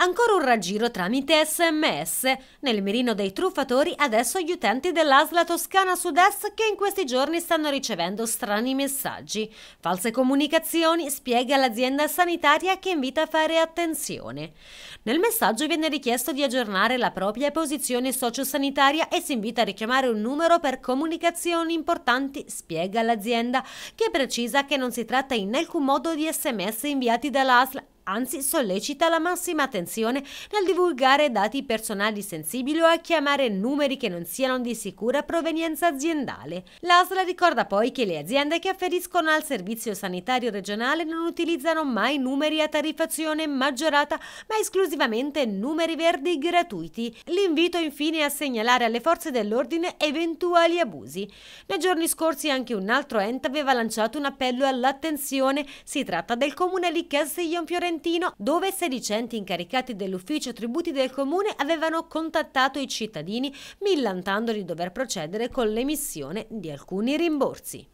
Ancora un raggiro tramite sms. Nel mirino dei truffatori adesso gli utenti dell'Asla Toscana Sud-Est che in questi giorni stanno ricevendo strani messaggi. False comunicazioni, spiega l'azienda sanitaria che invita a fare attenzione. Nel messaggio viene richiesto di aggiornare la propria posizione sociosanitaria e si invita a richiamare un numero per comunicazioni importanti, spiega l'azienda, che precisa che non si tratta in alcun modo di sms inviati dall'Asla anzi sollecita la massima attenzione nel divulgare dati personali sensibili o a chiamare numeri che non siano di sicura provenienza aziendale. L'ASL ricorda poi che le aziende che afferiscono al servizio sanitario regionale non utilizzano mai numeri a tarifazione maggiorata, ma esclusivamente numeri verdi gratuiti. L'invito infine a segnalare alle forze dell'ordine eventuali abusi. Nei giorni scorsi anche un altro ente aveva lanciato un appello all'attenzione. Si tratta del comune di Ion Fiorentino Trentino, dove sedicenti incaricati dell'ufficio tributi del comune avevano contattato i cittadini millantando di dover procedere con l'emissione di alcuni rimborsi.